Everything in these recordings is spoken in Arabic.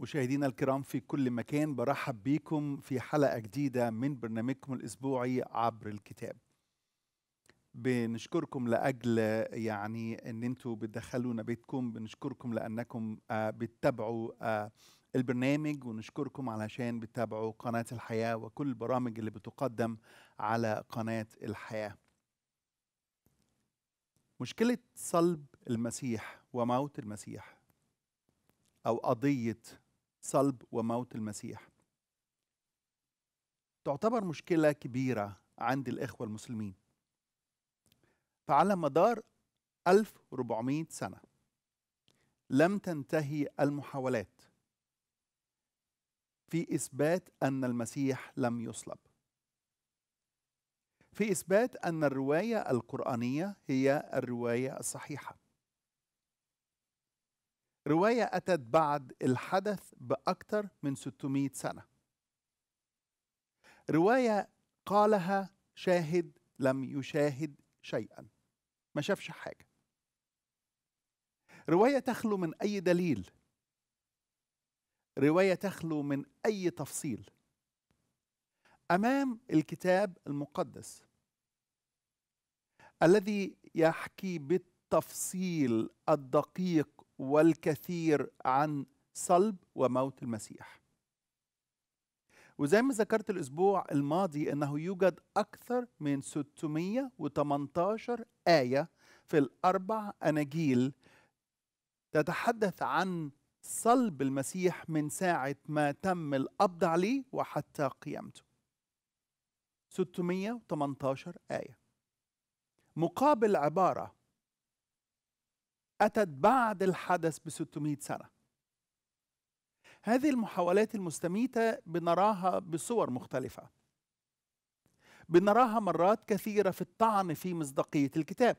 مشاهدينا الكرام في كل مكان برحب بيكم في حلقة جديدة من برنامجكم الأسبوعي عبر الكتاب بنشكركم لأجل يعني أن أنتم بتدخلونا بيتكم بنشكركم لأنكم آه، بتتابعوا آه، البرنامج ونشكركم علشان بتتابعوا قناة الحياة وكل البرامج اللي بتقدم على قناة الحياة مشكلة صلب المسيح وموت المسيح أو قضية صلب وموت المسيح تعتبر مشكلة كبيرة عند الإخوة المسلمين فعلى مدار 1400 سنة لم تنتهي المحاولات في إثبات أن المسيح لم يصلب في إثبات أن الرواية القرآنية هي الرواية الصحيحة رواية أتت بعد الحدث بأكثر من 600 سنة رواية قالها شاهد لم يشاهد شيئا ما شافش حاجة رواية تخلو من أي دليل رواية تخلو من أي تفصيل أمام الكتاب المقدس الذي يحكي بالتفصيل الدقيق والكثير عن صلب وموت المسيح وزي ما ذكرت الأسبوع الماضي أنه يوجد أكثر من 618 آية في الأربع أناجيل تتحدث عن صلب المسيح من ساعة ما تم القبض عليه وحتى قيامته 618 آية مقابل عبارة أتت بعد الحدث ب 600 سنة هذه المحاولات المستميتة بنراها بصور مختلفة بنراها مرات كثيرة في الطعن في مصداقية الكتاب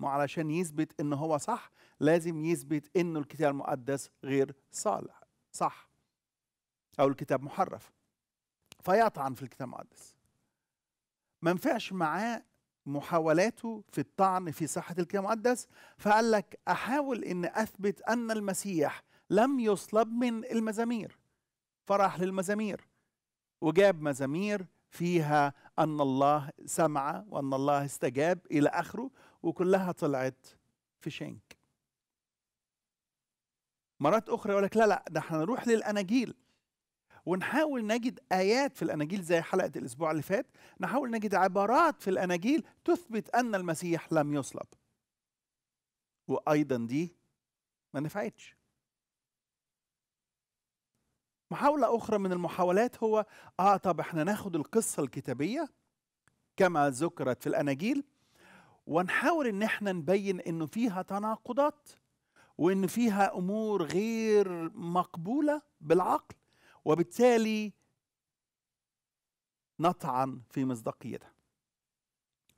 ما علشان يثبت إن هو صح لازم يثبت إنه الكتاب المقدس غير صالح صح أو الكتاب محرف فيطعن في الكتاب المقدس ما نفعش معاه محاولاته في الطعن في صحة الكتاب المقدس فقال لك أحاول أن أثبت أن المسيح لم يصلب من المزامير فراح للمزامير وجاب مزامير فيها أن الله سمع وأن الله استجاب إلى آخره وكلها طلعت في شنك مرات أخرى يقول لك لا لا ده احنا نروح للأناجيل ونحاول نجد آيات في الأناجيل زي حلقة الأسبوع اللي فات نحاول نجد عبارات في الأناجيل تثبت أن المسيح لم يصلب وأيضا دي ما نفعتش محاولة أخرى من المحاولات هو آه طب إحنا ناخد القصة الكتابية كما ذكرت في الأناجيل ونحاول إن إحنا نبين إنه فيها تناقضات وإن فيها أمور غير مقبولة بالعقل وبالتالي نطعن في مصداقيتها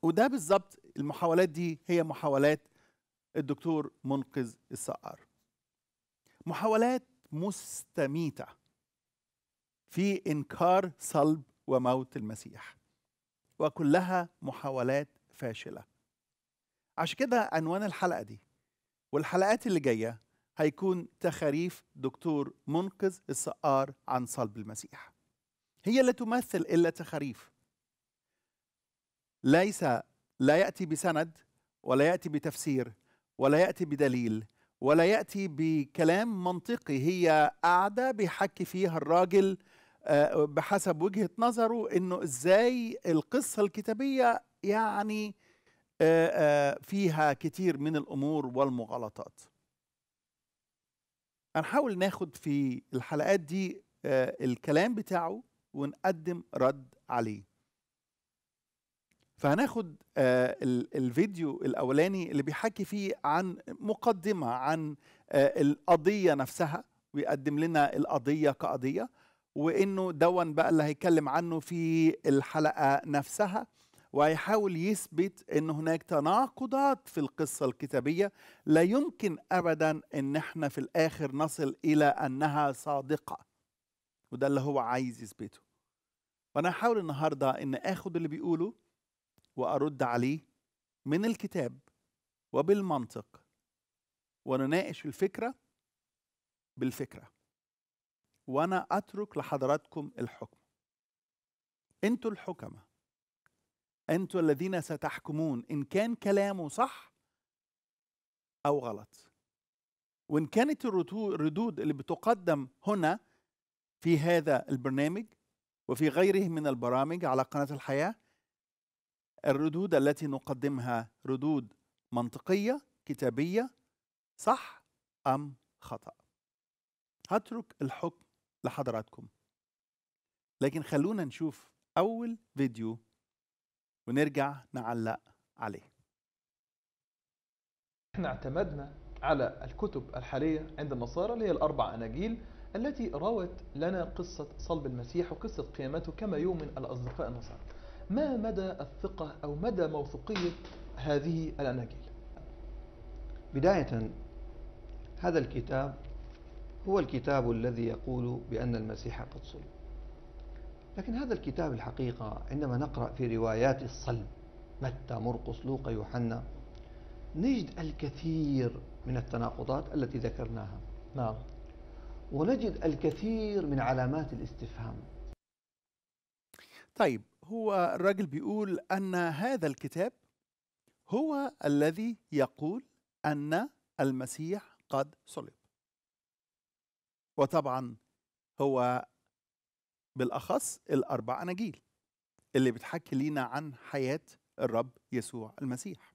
وده بالظبط المحاولات دي هي محاولات الدكتور منقذ السقار محاولات مستميتة في إنكار صلب وموت المسيح وكلها محاولات فاشلة عشان كده عنوان الحلقة دي والحلقات اللي جاية هيكون تخاريف دكتور منقذ السقار عن صلب المسيح هي لا تمثل إلا تخاريف ليس لا يأتي بسند ولا يأتي بتفسير ولا يأتي بدليل ولا يأتي بكلام منطقي هي قاعدة بيحكي فيها الراجل آه، بحسب وجهة نظره إنه إزاي القصة الكتابية يعني آه، آه، فيها كتير من الأمور والمغالطات هنحاول ناخد في الحلقات دي آه، الكلام بتاعه ونقدم رد عليه فهناخد آه، الفيديو الاولاني اللي بيحكي فيه عن مقدمه عن آه، القضيه نفسها ويقدم لنا القضيه كقضيه وانه دون بقى اللي هيتكلم عنه في الحلقه نفسها ويحاول يثبت ان هناك تناقضات في القصه الكتابيه لا يمكن ابدا ان احنا في الاخر نصل الى انها صادقه وده اللي هو عايز يثبته وانا هحاول النهارده ان اخد اللي بيقوله وارد عليه من الكتاب وبالمنطق ونناقش الفكره بالفكره وانا اترك لحضراتكم الحكم انتوا الحكمه انتم الذين ستحكمون ان كان كلامه صح او غلط وان كانت الردود اللي بتقدم هنا في هذا البرنامج وفي غيره من البرامج على قناه الحياه الردود التي نقدمها ردود منطقيه كتابيه صح ام خطا هترك الحكم لحضراتكم لكن خلونا نشوف اول فيديو ونرجع نعلق عليه احنا اعتمدنا على الكتب الحالية عند النصارى اللي هي الأربع أناجيل التي روت لنا قصة صلب المسيح وقصة قيامته كما يؤمن الأصدقاء النصارى ما مدى الثقة أو مدى موثوقية هذه الأناجيل بداية هذا الكتاب هو الكتاب الذي يقول بأن المسيح قد صلب لكن هذا الكتاب الحقيقة عندما نقرأ في روايات الصلب متى مرقس لوقا يوحنا نجد الكثير من التناقضات التي ذكرناها نعم ونجد الكثير من علامات الاستفهام طيب هو الراجل بيقول أن هذا الكتاب هو الذي يقول أن المسيح قد صلب وطبعا هو بالاخص الاربع اناجيل اللي بتحكي لينا عن حياه الرب يسوع المسيح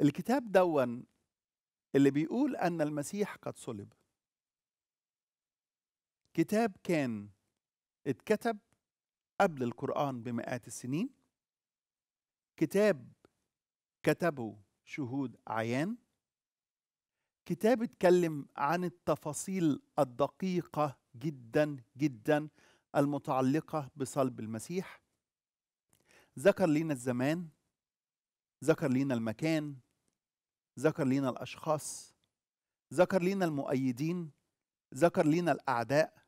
الكتاب دون اللي بيقول ان المسيح قد صلب كتاب كان اتكتب قبل القرآن بمئات السنين كتاب كتبه شهود عيان كتاب اتكلم عن التفاصيل الدقيقة جدا جدا المتعلقة بصلب المسيح ذكر لنا الزمان ذكر لنا المكان ذكر لنا الأشخاص ذكر لنا المؤيدين ذكر لنا الأعداء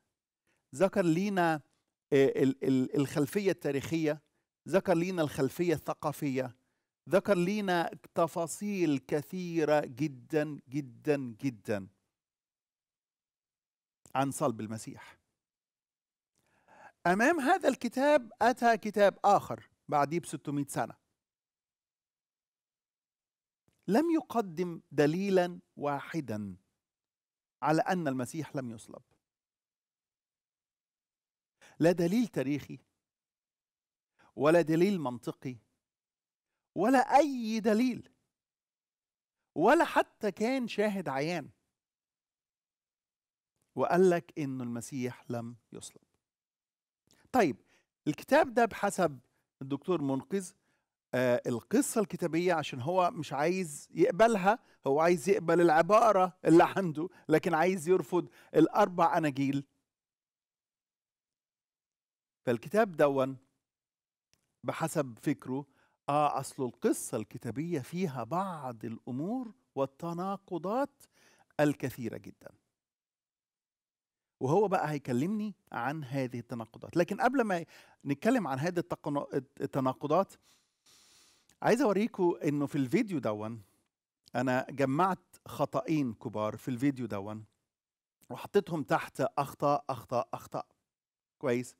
ذكر لنا آه، الخلفية التاريخية ذكر لنا الخلفية الثقافية ذكر لنا تفاصيل كثيرة جدا جدا جدا عن صلب المسيح أمام هذا الكتاب أتى كتاب آخر بعديه ب 600 سنة لم يقدم دليلا واحدا على أن المسيح لم يصلب لا دليل تاريخي ولا دليل منطقي ولا أي دليل ولا حتى كان شاهد عيان وقال لك إنه المسيح لم يصلب طيب الكتاب ده بحسب الدكتور منقذ آه القصة الكتابية عشان هو مش عايز يقبلها هو عايز يقبل العبارة اللي عنده لكن عايز يرفض الأربع أناجيل فالكتاب دون بحسب فكره آه أصل القصة الكتابية فيها بعض الأمور والتناقضات الكثيرة جدا وهو بقى هيكلمني عن هذه التناقضات لكن قبل ما نتكلم عن هذه التناقضات عايز أوريكم أنه في الفيديو دون أنا جمعت خطأين كبار في الفيديو دون وحطيتهم تحت أخطاء أخطاء أخطاء كويس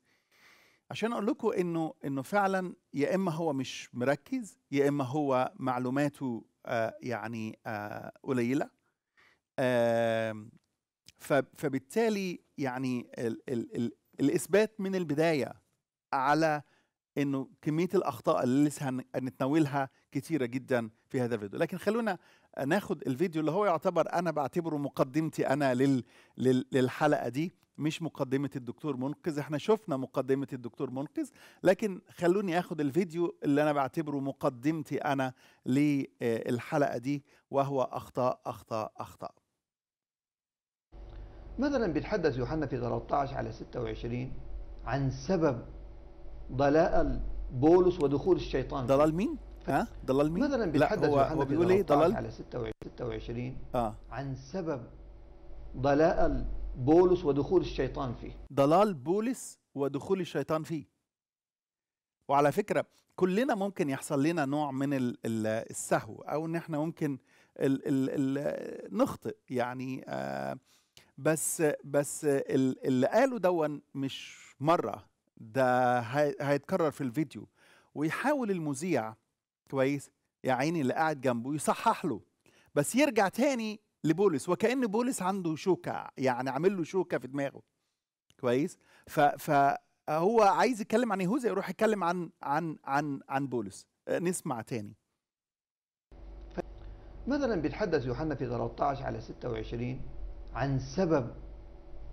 عشان اقول لكم انه انه فعلا يا اما هو مش مركز يا اما هو معلوماته آه يعني آه قليله آه فبالتالي يعني ال ال ال الاثبات من البدايه على انه كميه الاخطاء اللي لسه هنتناولها كثيره جدا في هذا الفيديو لكن خلونا ناخد الفيديو اللي هو يعتبر انا بعتبره مقدمتي انا لل... لل... للحلقه دي مش مقدمه الدكتور منقذ احنا شفنا مقدمه الدكتور منقذ لكن خلوني اخد الفيديو اللي انا بعتبره مقدمتي انا للحلقه دي وهو اخطاء اخطاء اخطاء مثلا بيتحدث يوحنا في 13 على 26 عن سبب ضلال بولس ودخول الشيطان ضلال مين؟ ها؟ ضلال مين؟ مثلا بيتحدث لا هو, هو بيقول ايه ضلال؟ على 26 اه عن سبب ضلال بولس ودخول الشيطان فيه ضلال بولس ودخول الشيطان فيه وعلى فكرة كلنا ممكن يحصل لنا نوع من السهو أو إن إحنا ممكن الـ الـ الـ نخطئ يعني آه بس بس اللي قاله دون مش مرة ده هيتكرر في الفيديو ويحاول المذيع كويس يا عيني اللي قاعد جنبه يصحح له بس يرجع تاني لبولس وكأن بولس عنده شوكة يعني عامل له شوكة في دماغه كويس ف فهو عايز يتكلم عن يهوذا يروح يتكلم عن عن عن عن بولس آه، نسمع تاني مثلا بيتحدث يوحنا في 13 على 26 عن سبب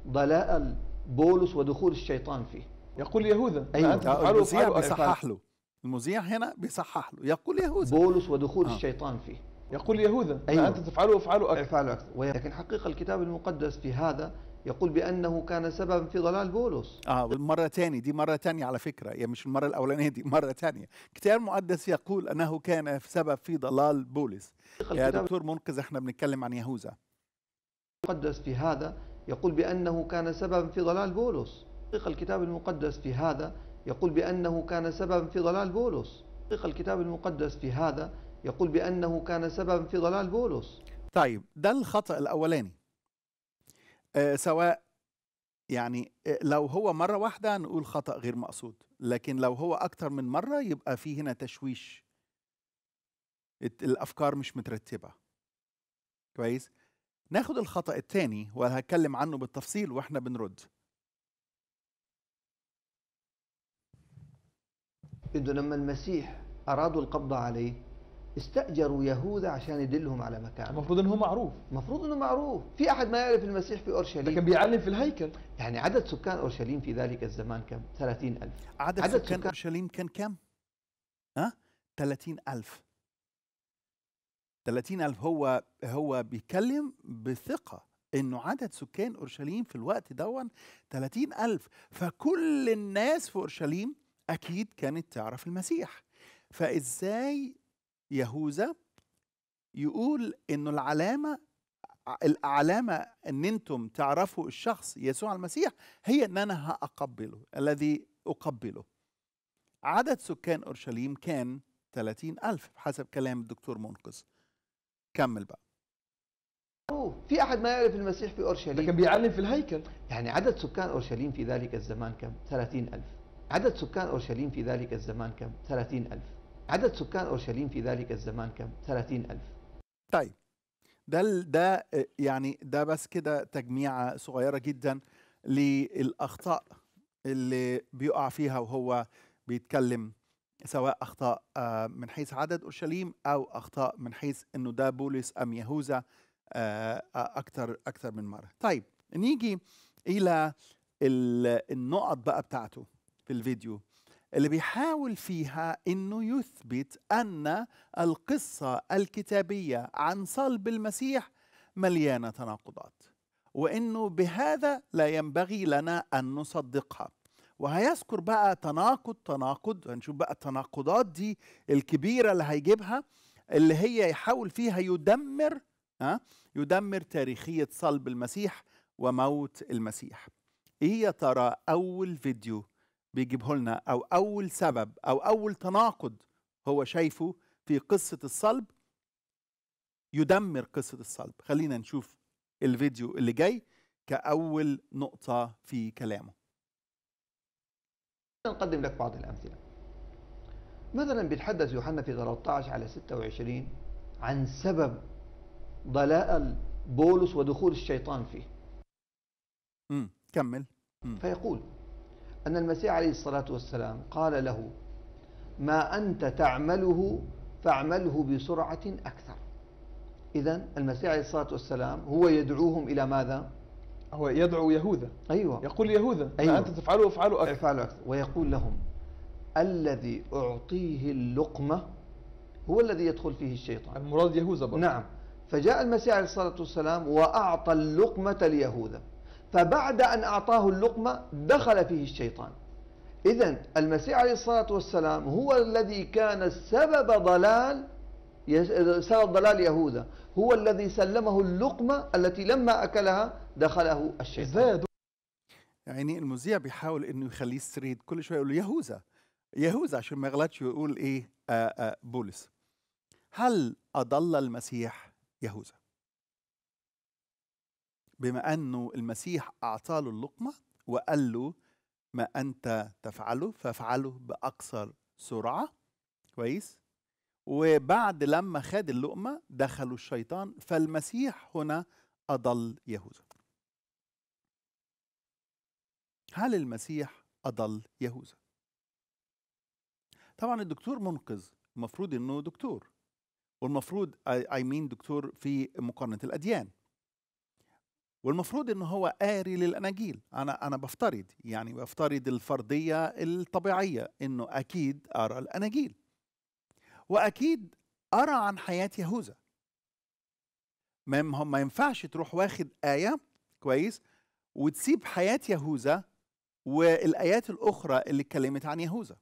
ضلال بولس ودخول الشيطان فيه يقول يهوذا أيوة. بيصحح له المذيع هنا بيصحح له يقول يهوذا بولس ودخول آه. الشيطان فيه يقول يهوذا أيوة. أنت تفعله افعله افعله أكثر لكن حقيقة الكتاب المقدس في هذا يقول بأنه كان سببا في ضلال بولس آه مرة ثانيه دي مرة ثانيه على فكرة يعني مش المرة الأولانية دي مرة ثانيه الكتاب المقدس يقول أنه كان سبب في ضلال بولس يا دكتور منقذ احنا بنتكلم عن يهوذا المقدس في هذا يقول بأنه كان سببا في ضلال بولس تحقيق الكتاب المقدس في هذا يقول بأنه كان سببا في ضلال بولس تحقيق الكتاب المقدس في هذا يقول بأنه كان سببا في ضلال بولس طيب ده الخطأ الأولاني أه سواء يعني آه، لو هو مرة واحدة نقول خطأ غير مقصود لكن لو هو أكتر من مرة يبقى في هنا تشويش الأفكار مش مترتبة كويس ناخد الخطأ الثاني وهتكلم عنه بالتفصيل واحنا بنرد انه لما المسيح ارادوا القبض عليه استاجروا يهوذا عشان يدلهم على مكانه المفروض انه معروف المفروض انه معروف في احد ما يعرف المسيح في اورشليم لكن بيعلم في الهيكل يعني عدد سكان اورشليم في ذلك الزمان كم 30000 عدد, عدد سكان, سكان اورشليم كان كم ها 30000 30000 هو هو بيتكلم بثقه انه عدد سكان اورشليم في الوقت دون 30000 فكل الناس في اورشليم أكيد كانت تعرف المسيح فإزاي يهوذا يقول إنه العلامة العلامة إن أنتم تعرفوا الشخص يسوع المسيح هي إن أنا هأقبله الذي أقبله عدد سكان أورشليم كان 30 ألف حسب كلام الدكتور منقذ كمل بقى أوه في أحد ما يعرف المسيح في أورشليم لكن كان بيعلم في الهيكل يعني عدد سكان أورشليم في ذلك الزمان كم؟ 30 ألف عدد سكان أورشليم في ذلك الزمان كم؟ 30 ألف عدد سكان أورشليم في ذلك الزمان كم؟ 30 ألف طيب ده ده آه، يعني ده بس كده تجميعة صغيرة جدا للأخطاء اللي بيقع فيها وهو بيتكلم سواء أخطاء آه، من حيث عدد أورشليم أو أخطاء من حيث إنه ده بولس أم يهوذا آه، اكثر اكثر من مرة. طيب نيجي إلى النقط بقى بتاعته. في الفيديو اللي بيحاول فيها انه يثبت ان القصه الكتابيه عن صلب المسيح مليانه تناقضات وانه بهذا لا ينبغي لنا ان نصدقها وهيذكر بقى تناقض تناقض هنشوف بقى التناقضات دي الكبيره اللي هيجيبها اللي هي يحاول فيها يدمر ها يدمر تاريخيه صلب المسيح وموت المسيح ايه يا ترى اول فيديو بيجيبه لنا او اول سبب او اول تناقض هو شايفه في قصه الصلب يدمر قصه الصلب خلينا نشوف الفيديو اللي جاي كاول نقطه في كلامه نقدم لك بعض الامثله مثلا بيتحدث يوحنا في 13 على 26 عن سبب ضلال بولس ودخول الشيطان فيه امم كمل مم. فيقول أن المسيح عليه الصلاة والسلام قال له ما أنت تعمله فاعمله بسرعة أكثر إذا المسيح عليه الصلاة والسلام هو يدعوهم إلى ماذا؟ هو يدعو يهوذا أيوة يقول يهوذا أيوة. ما أنت تفعله افعله أكثر. افعله أكثر ويقول لهم الذي أعطيه اللقمة هو الذي يدخل فيه الشيطان المراد يهوذا برضه نعم فجاء المسيح عليه الصلاة والسلام وأعطى اللقمة ليهوذا فبعد أن أعطاه اللقمة دخل فيه الشيطان إذا المسيح عليه الصلاة والسلام هو الذي كان سبب ضلال سبب ضلال يهوذا هو الذي سلمه اللقمة التي لما أكلها دخله الشيطان يعني المذيع بيحاول انه يخليه يستريد كل شويه يقول يهوذا يهوذا عشان ما يغلطش ويقول ايه آآ آآ بولس هل اضل المسيح يهوذا بما أنه المسيح أعطاله اللقمة وقال له ما أنت تفعله فافعله بأكثر سرعة كويس وبعد لما خد اللقمة دخلوا الشيطان فالمسيح هنا أضل يهوذا هل المسيح أضل يهوذا طبعا الدكتور منقذ المفروض انه دكتور والمفروض اي مين دكتور في مقارنه الاديان والمفروض ان هو قاري للاناجيل انا انا بفترض يعني بفترض الفرضيه الطبيعيه انه اكيد ارى الاناجيل واكيد ارى عن حياه يهوذا ما ما ينفعش تروح واخد ايه كويس وتسيب حياه يهوذا والايات الاخرى اللي اتكلمت عن يهوذا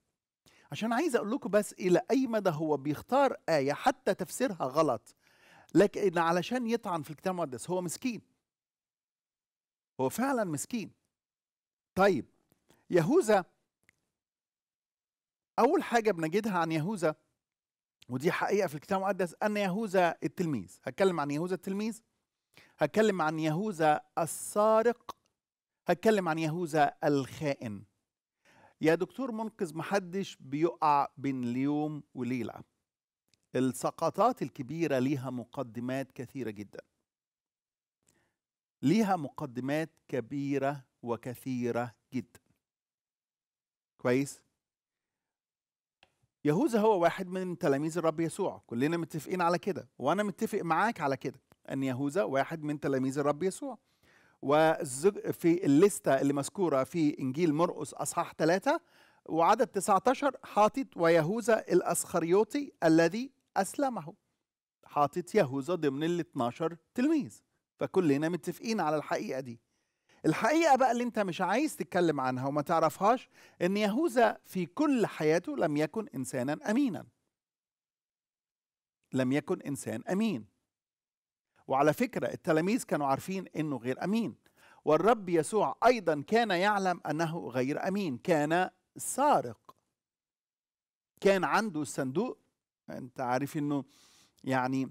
عشان عايز اقول لكم بس الى اي مدى هو بيختار ايه حتى تفسيرها غلط لكن علشان يطعن في الكتاب المقدس هو مسكين هو فعلا مسكين طيب يهوذا أول حاجة بنجدها عن يهوذا ودي حقيقة في الكتاب المقدس أن يهوذا التلميذ هتكلم عن يهوذا التلميذ هتكلم عن يهوذا السارق هتكلم عن يهوذا الخائن يا دكتور منقذ محدش بيقع بين ليوم وليلة السقطات الكبيرة ليها مقدمات كثيرة جدا ليها مقدمات كبيرة وكثيرة جدا كويس يهوذا هو واحد من تلاميذ الرب يسوع كلنا متفقين على كده وانا متفق معاك على كده ان يهوذا واحد من تلاميذ الرب يسوع وفي الليستة اللي مذكورة في إنجيل مرقس أصحاح ثلاثة وعدد 19 حاطط ويهوذا الأسخريوطي الذي أسلمه حاطط يهوذا ضمن ال 12 تلميذ فكلنا متفقين على الحقيقه دي الحقيقه بقى اللي انت مش عايز تتكلم عنها وما تعرفهاش ان يهوذا في كل حياته لم يكن انسانا امينا لم يكن انسان امين وعلى فكره التلاميذ كانوا عارفين انه غير امين والرب يسوع ايضا كان يعلم انه غير امين كان سارق كان عنده الصندوق انت عارف انه يعني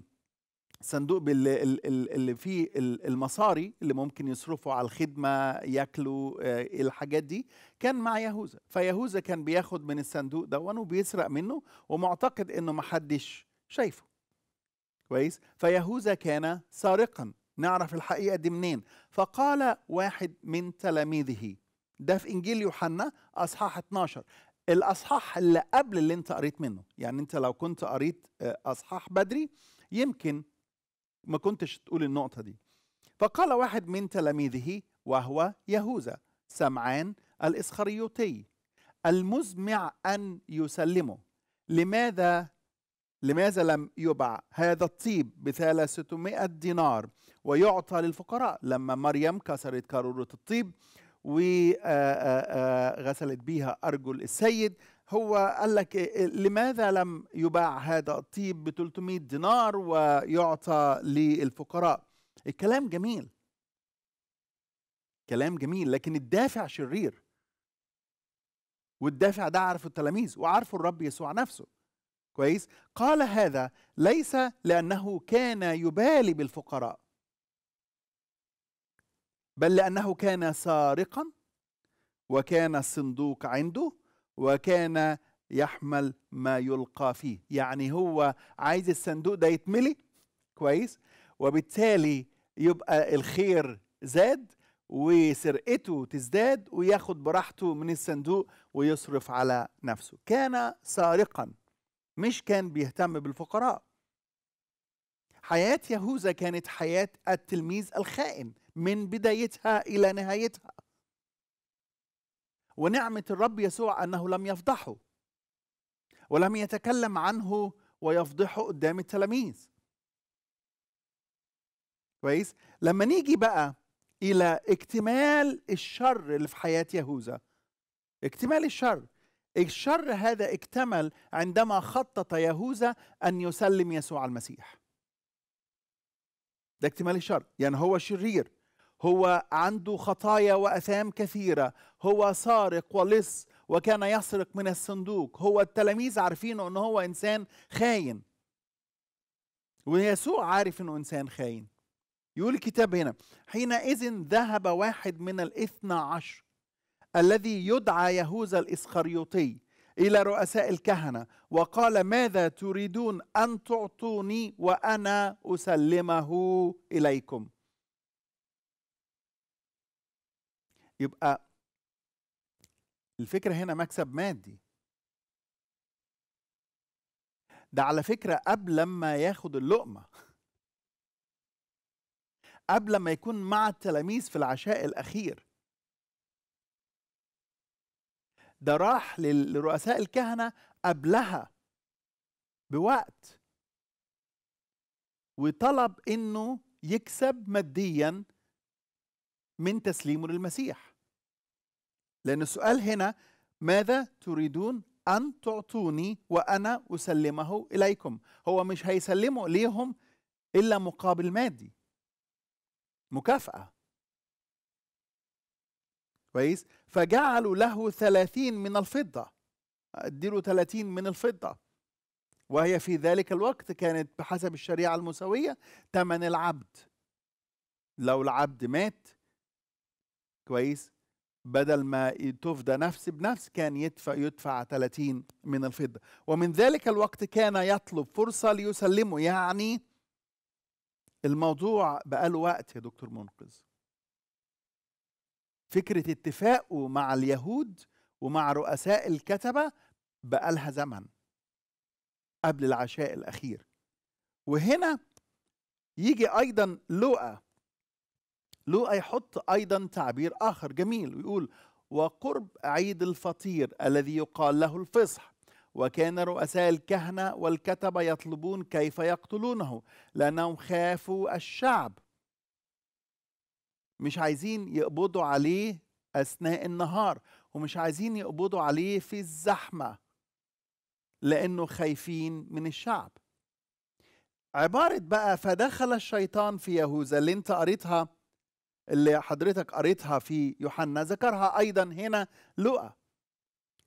صندوق اللي فيه المصاري اللي ممكن يصرفوا على الخدمه ياكلوا آه، الحاجات دي كان مع يهوذا فيهوذا كان بياخد من الصندوق ده وبيسرق منه ومعتقد انه محدش شايفه كويس فيهوذا كان سارقا نعرف الحقيقه دي منين فقال واحد من تلاميذه ده في انجيل يوحنا اصحاح 12 الاصحاح اللي قبل اللي انت قريت منه يعني انت لو كنت قريت آه، اصحاح بدري يمكن ما كنتش تقول النقطه دي فقال واحد من تلاميذه وهو يهوذا سمعان الإسخريوطي المزمع أن يسلمه لماذا لماذا لم يباع هذا الطيب ب 300 دينار ويعطى للفقراء لما مريم كسرت قارورة الطيب وغسلت بيها أرجل السيد هو قال لك إيه، إيه، لماذا لم يباع هذا الطيب ب 300 دينار ويعطى للفقراء الكلام جميل كلام جميل لكن الدافع شرير والدافع ده عرفه التلاميذ وعرفه الرب يسوع نفسه كويس قال هذا ليس لانه كان يبالي بالفقراء بل لانه كان سارقا وكان الصندوق عنده وكان يحمل ما يلقى فيه يعني هو عايز الصندوق ده يتملي كويس وبالتالي يبقى الخير زاد وسرقته تزداد وياخد براحته من الصندوق ويصرف على نفسه كان سارقا مش كان بيهتم بالفقراء حياة يهوذا كانت حياة التلميذ الخائن من بدايتها إلى نهايتها ونعمة الرب يسوع أنه لم يفضحه ولم يتكلم عنه ويفضحه قدام التلاميذ كويس لما نيجي بقى إلى اكتمال الشر اللي في حياة يهوذا اكتمال الشر الشر هذا اكتمل عندما خطط يهوذا أن يسلم يسوع المسيح ده اكتمال الشر يعني هو شرير هو عنده خطايا واثام كثيره هو سارق ولص وكان يسرق من الصندوق هو التلاميذ عارفين انه هو انسان خاين ويسوع عارف انه انسان خاين يقول الكتاب هنا حينئذ ذهب واحد من الاثنى عشر الذي يدعى يهوذا الاسخريوطي الى رؤساء الكهنه وقال ماذا تريدون ان تعطوني وانا اسلمه اليكم يبقى الفكرة هنا مكسب مادي ده على فكرة قبل ما ياخد اللقمة قبل ما يكون مع التلاميذ في العشاء الأخير ده راح لرؤساء الكهنة قبلها بوقت وطلب انه يكسب ماديا من تسليمه للمسيح لأن السؤال هنا ماذا تريدون أن تعطوني وأنا أسلمه إليكم هو مش هيسلمه ليهم إلا مقابل مادي مكافأة كويس فجعلوا له ثلاثين من الفضة اديله ثلاثين من الفضة وهي في ذلك الوقت كانت بحسب الشريعة المساوية ثمن العبد لو العبد مات كويس بدل ما تفدى نفس بنفس كان يدفع يدفع 30 من الفضة ومن ذلك الوقت كان يطلب فرصة ليسلمه يعني الموضوع بقاله وقت يا دكتور منقذ فكرة اتفاقه مع اليهود ومع رؤساء الكتبة بقالها زمن قبل العشاء الأخير وهنا يجي أيضا لوقا لوقا يحط أيضا تعبير آخر جميل ويقول وقرب عيد الفطير الذي يقال له الفصح وكان رؤساء الكهنة والكتبة يطلبون كيف يقتلونه لأنهم خافوا الشعب مش عايزين يقبضوا عليه أثناء النهار ومش عايزين يقبضوا عليه في الزحمة لأنه خايفين من الشعب عبارة بقى فدخل الشيطان في يهوذا اللي انت قريتها اللي حضرتك قريتها في يوحنا ذكرها ايضا هنا لؤى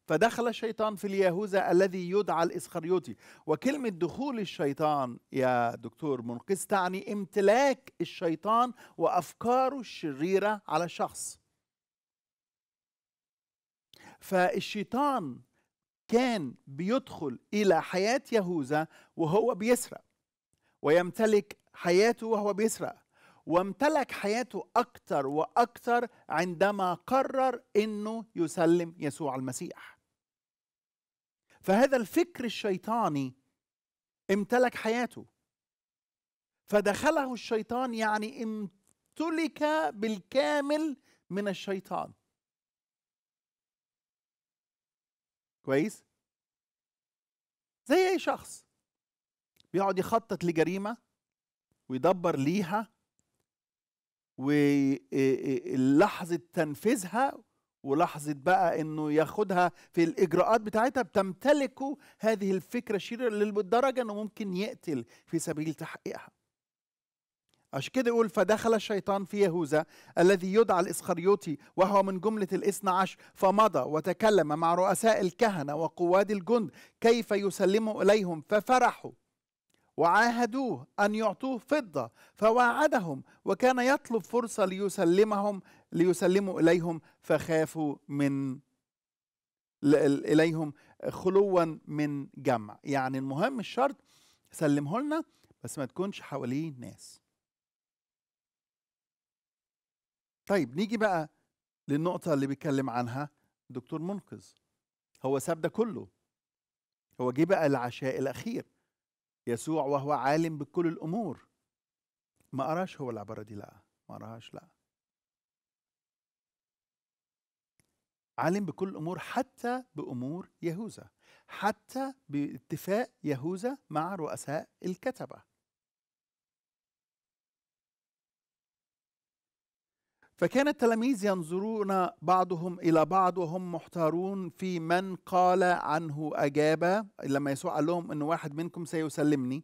فدخل الشيطان في اليهوذا الذي يدعى الاسخريوطي وكلمه دخول الشيطان يا دكتور منقذ تعني امتلاك الشيطان وافكاره الشريره على الشخص فالشيطان كان بيدخل الى حياه يهوذا وهو بيسرق ويمتلك حياته وهو بيسرق وامتلك حياته أكثر وأكثر عندما قرر أنه يسلم يسوع المسيح فهذا الفكر الشيطاني امتلك حياته فدخله الشيطان يعني امتلك بالكامل من الشيطان كويس زي اي شخص بيقعد يخطط لجريمه ويدبر ليها ولحظه تنفيذها ولحظه بقى انه ياخدها في الاجراءات بتاعتها بتمتلكه هذه الفكره الشريره للدرجه انه ممكن يقتل في سبيل تحقيقها. عشان كده يقول فدخل الشيطان في يهوذا الذي يدعى الاسخريوطي وهو من جمله الاثنى عشر فمضى وتكلم مع رؤساء الكهنه وقواد الجند كيف يسلموا اليهم ففرحوا وعاهدوه أن يعطوه فضة فوعدهم وكان يطلب فرصة ليسلمهم ليسلموا إليهم فخافوا من إليهم خلوا من جمع يعني المهم الشرط سلمه لنا بس ما تكونش حواليه ناس طيب نيجي بقى للنقطة اللي بيتكلم عنها دكتور منقذ هو ساب ده كله هو جه بقى العشاء الأخير يسوع وهو عالم بكل الامور ما قراش هو العباره دي لا ما قراش لا عالم بكل الامور حتى بامور يهوذا حتى باتفاق يهوذا مع رؤساء الكتبه فكان التلاميذ ينظرون بعضهم الى بعض وهم محتارون في من قال عنه اجاب لما يسوع قال لهم ان واحد منكم سيسلمني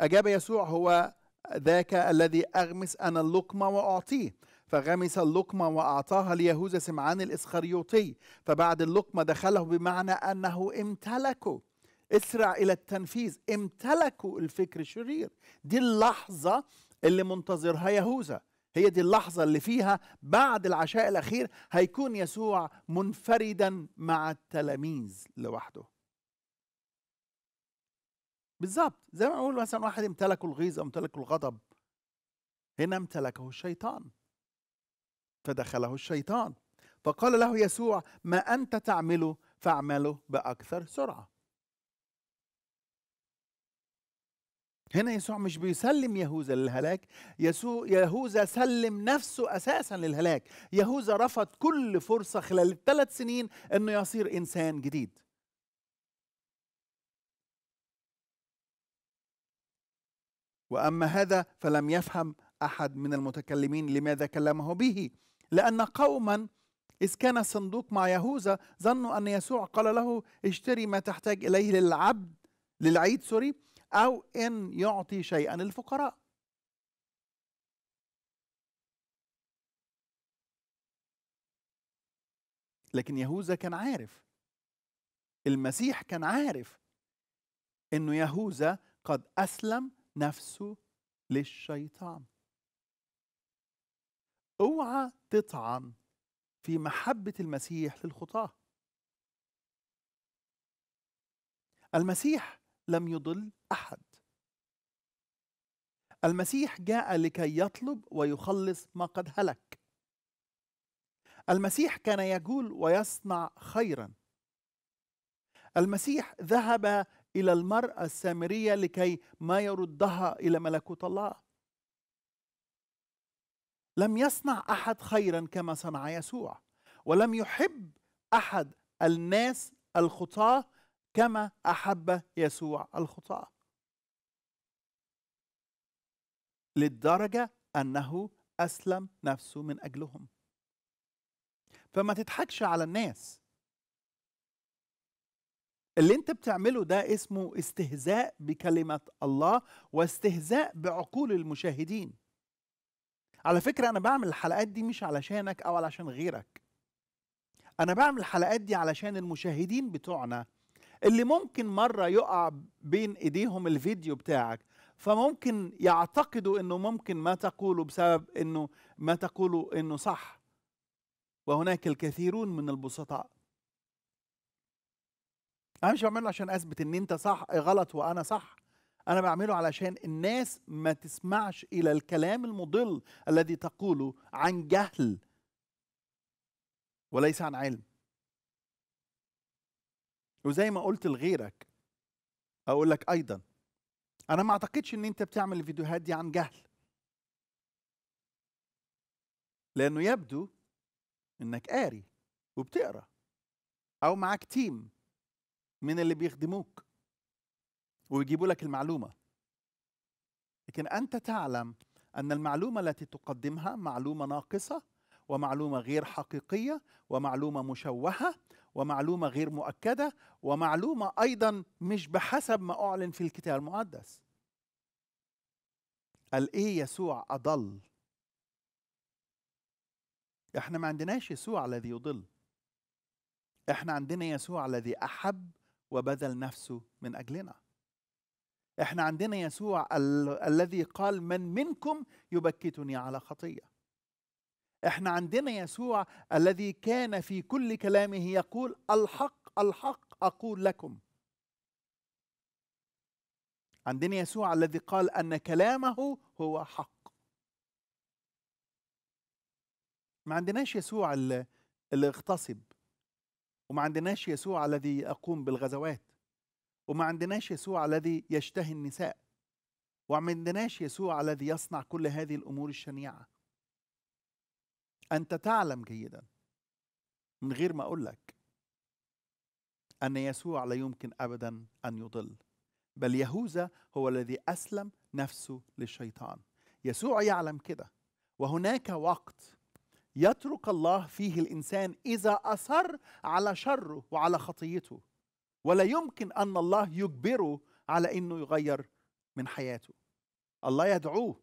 اجاب يسوع هو ذاك الذي اغمس انا اللقمه واعطيه فغمس اللقمة وأعطاها ليهوذا سمعان الإسخريوطي فبعد اللقمة دخله بمعنى أنه امتلكه اسرع إلى التنفيذ امتلكوا الفكر الشرير دي اللحظة اللي منتظرها يهوذا هي دي اللحظة اللي فيها بعد العشاء الأخير هيكون يسوع منفردا مع التلاميذ لوحده بالظبط زي ما أقول مثلا واحد امتلكه الغيظ أو امتلكه الغضب هنا امتلكه الشيطان فدخله الشيطان فقال له يسوع ما أنت تعمله فاعمله بأكثر سرعة هنا يسوع مش بيسلم يهوذا للهلاك يسوع يهوذا سلم نفسه اساسا للهلاك يهوذا رفض كل فرصه خلال الثلاث سنين انه يصير انسان جديد واما هذا فلم يفهم احد من المتكلمين لماذا كلمه به لان قوما إذ كان الصندوق مع يهوذا ظنوا أن يسوع قال له اشتري ما تحتاج إليه للعبد للعيد سوري أو إن يعطي شيئا للفقراء لكن يهوذا كان عارف المسيح كان عارف انه يهوذا قد اسلم نفسه للشيطان اوعى تطعن في محبه المسيح للخطاه المسيح لم يضل احد المسيح جاء لكي يطلب ويخلص ما قد هلك المسيح كان يجول ويصنع خيرا المسيح ذهب الى المراه السامريه لكي ما يردها الى ملكوت الله لم يصنع احد خيرا كما صنع يسوع ولم يحب احد الناس الخطاه كما احب يسوع الخطاه للدرجه انه اسلم نفسه من اجلهم فما تضحكش على الناس اللي انت بتعمله ده اسمه استهزاء بكلمه الله واستهزاء بعقول المشاهدين على فكره انا بعمل الحلقات دي مش علشانك او علشان غيرك انا بعمل الحلقات دي علشان المشاهدين بتوعنا اللي ممكن مرة يقع بين ايديهم الفيديو بتاعك فممكن يعتقدوا انه ممكن ما تقوله بسبب انه ما تقوله انه صح وهناك الكثيرون من البسطاء انا مش بعمله عشان اثبت ان انت صح غلط وانا صح انا بعمله علشان الناس ما تسمعش الى الكلام المضل الذي تقوله عن جهل وليس عن علم وزي ما قلت لغيرك اقول لك ايضا انا ما اعتقدش ان انت بتعمل الفيديوهات دي عن جهل لانه يبدو انك قاري وبتقرا او معاك تيم من اللي بيخدموك ويجيبوا لك المعلومه لكن انت تعلم ان المعلومه التي تقدمها معلومه ناقصه ومعلومه غير حقيقيه ومعلومه مشوهه ومعلومه غير مؤكده ومعلومه ايضا مش بحسب ما اعلن في الكتاب المقدس قال ايه يسوع اضل احنا ما عندناش يسوع الذي يضل احنا عندنا يسوع الذي احب وبذل نفسه من اجلنا احنا عندنا يسوع ال- الذي قال من منكم يبكتني على خطيه احنا عندنا يسوع الذي كان في كل كلامه يقول الحق الحق اقول لكم عندنا يسوع الذي قال ان كلامه هو حق ما عندناش يسوع اللي اغتصب وما عندناش يسوع الذي يقوم بالغزوات وما عندناش يسوع الذي يشتهي النساء وما عندناش يسوع الذي يصنع كل هذه الامور الشنيعه أنت تعلم جيدا من غير ما أقول لك أن يسوع لا يمكن أبدا أن يضل بل يهوذا هو الذي أسلم نفسه للشيطان يسوع يعلم كده وهناك وقت يترك الله فيه الإنسان إذا أصر على شره وعلى خطيته ولا يمكن أن الله يجبره على أنه يغير من حياته الله يدعوه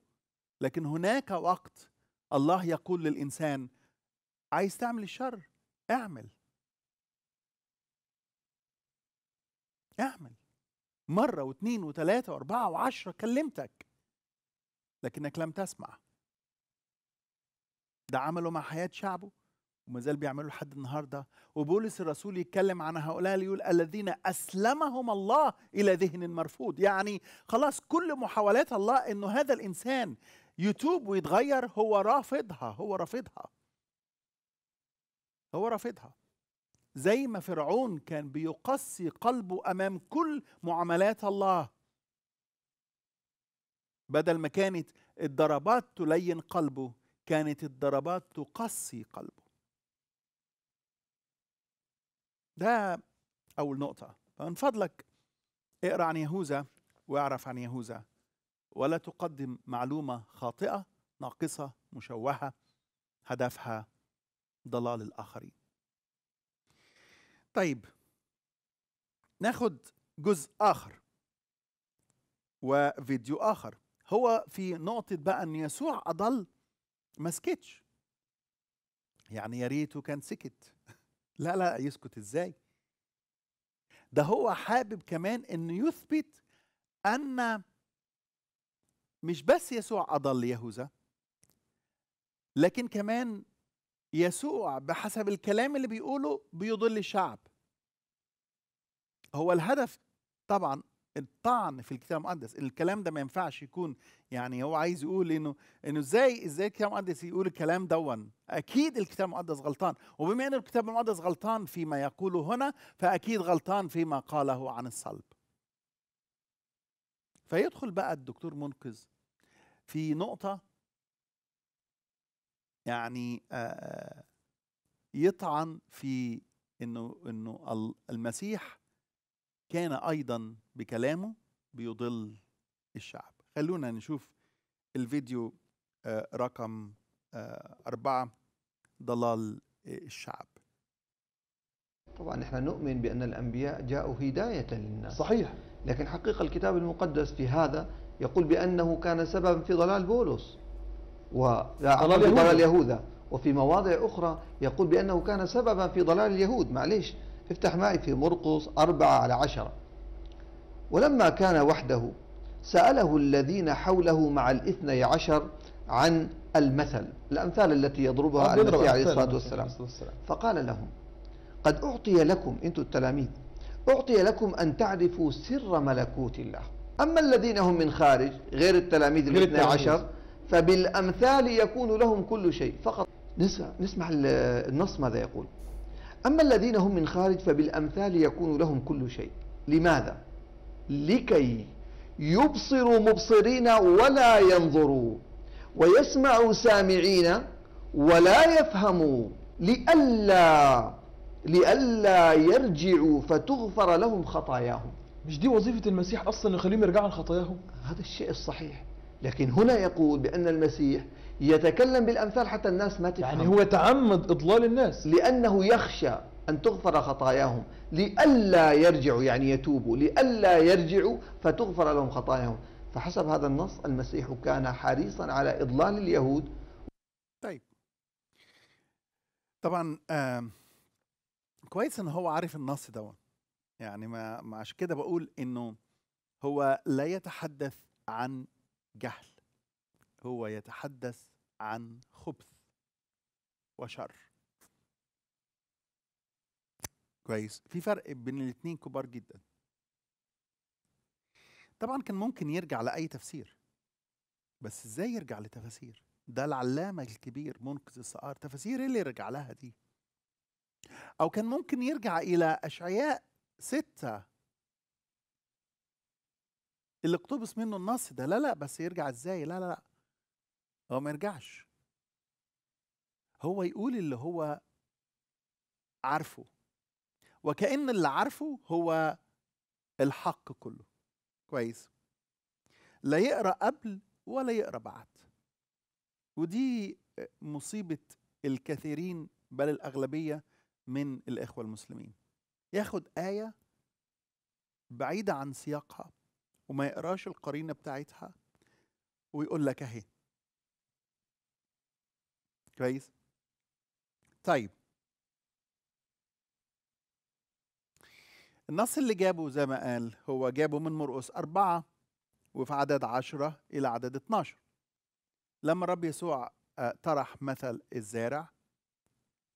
لكن هناك وقت الله يقول للإنسان عايز تعمل الشر اعمل اعمل مرة واثنين وثلاثة وأربعة وعشرة كلمتك لكنك لم تسمع ده عمله مع حياة شعبه وما زال بيعمله لحد النهارده وبولس الرسول يتكلم عن هؤلاء يقول الذين اسلمهم الله الى ذهن مرفوض يعني خلاص كل محاولات الله انه هذا الانسان يتوب ويتغير هو رافضها هو رافضها هو رافضها زي ما فرعون كان بيقسي قلبه امام كل معاملات الله بدل ما كانت الضربات تلين قلبه كانت الضربات تقسي قلبه ده اول نقطه فمن فضلك اقرا عن يهوذا واعرف عن يهوذا ولا تقدم معلومة خاطئة ناقصة مشوهة هدفها ضلال الآخرين طيب ناخد جزء آخر وفيديو آخر هو في نقطة بقى أن يسوع أضل ما سكتش يعني يا ريته كان سكت لا لا يسكت ازاي ده هو حابب كمان انه يثبت ان مش بس يسوع أضل يهوذا لكن كمان يسوع بحسب الكلام اللي بيقوله بيضل الشعب هو الهدف طبعا الطعن في الكتاب المقدس الكلام ده ما ينفعش يكون يعني هو عايز يقول انه انه ازاي ازاي الكتاب المقدس يقول الكلام دون اكيد الكتاب المقدس غلطان وبما ان الكتاب المقدس غلطان فيما يقوله هنا فاكيد غلطان فيما قاله عن الصلب فيدخل بقى الدكتور منقذ في نقطة يعني يطعن في انه انه المسيح كان ايضا بكلامه بيضل الشعب خلونا نشوف الفيديو رقم أربعة ضلال الشعب طبعا احنا نؤمن بأن الأنبياء جاءوا هداية للناس صحيح لكن حقيقة الكتاب المقدس في هذا يقول بأنه كان سببا في ضلال بولس وضلال يهوذا وفي مواضع أخرى يقول بأنه كان سببا في ضلال اليهود معليش افتح معي في مرقص أربعة على عشرة ولما كان وحده سأله الذين حوله مع الاثني عشر عن المثل الأمثال التي يضربها آه، المسيح عليه الصلاة والسلام فقال لهم قد أعطي لكم أنتم التلاميذ أعطي لكم أن تعرفوا سر ملكوت الله أما الذين هم من خارج غير التلاميذ الاثنى عشر فبالأمثال يكون لهم كل شيء فقط نسمع النص ماذا يقول أما الذين هم من خارج فبالأمثال يكون لهم كل شيء لماذا لكي يبصروا مبصرين ولا ينظروا ويسمعوا سامعين ولا يفهموا لئلا لئلا يرجعوا فتغفر لهم خطاياهم مش دي وظيفة المسيح أصلا يخليهم يرجعوا خطاياهم؟ هذا الشيء الصحيح لكن هنا يقول بأن المسيح يتكلم بالأمثال حتى الناس ما تفهم يعني هو تعمد إضلال الناس لأنه يخشى أن تغفر خطاياهم لئلا يرجعوا يعني يتوبوا لئلا يرجعوا فتغفر لهم خطاياهم فحسب هذا النص المسيح كان حريصا على إضلال اليهود طيب طبعا كويس ان هو عارف النص دوت يعني ما, ما عشان كده بقول انه هو لا يتحدث عن جهل هو يتحدث عن خبث وشر كويس في فرق بين الاثنين كبار جدا طبعا كان ممكن يرجع لاي تفسير بس ازاي يرجع لتفاسير ده العلامه الكبير منقذ الصقار تفاسير اللي رجع لها دي او كان ممكن يرجع الى اشعياء ستة اللي اقتبس منه النص ده لا لا بس يرجع ازاي لا لا لا هو ما يرجعش هو يقول اللي هو عارفه وكأن اللي عارفه هو الحق كله كويس لا يقرا قبل ولا يقرا بعد ودي مصيبه الكثيرين بل الاغلبيه من الاخوه المسلمين ياخد ايه بعيدة عن سياقها وما يقراش القرينة بتاعتها ويقول لك اهي كويس طيب النص اللي جابه زي ما قال هو جابه من مرقس أربعة وفي عدد عشرة إلى عدد 12 لما الرب يسوع آه، طرح مثل الزارع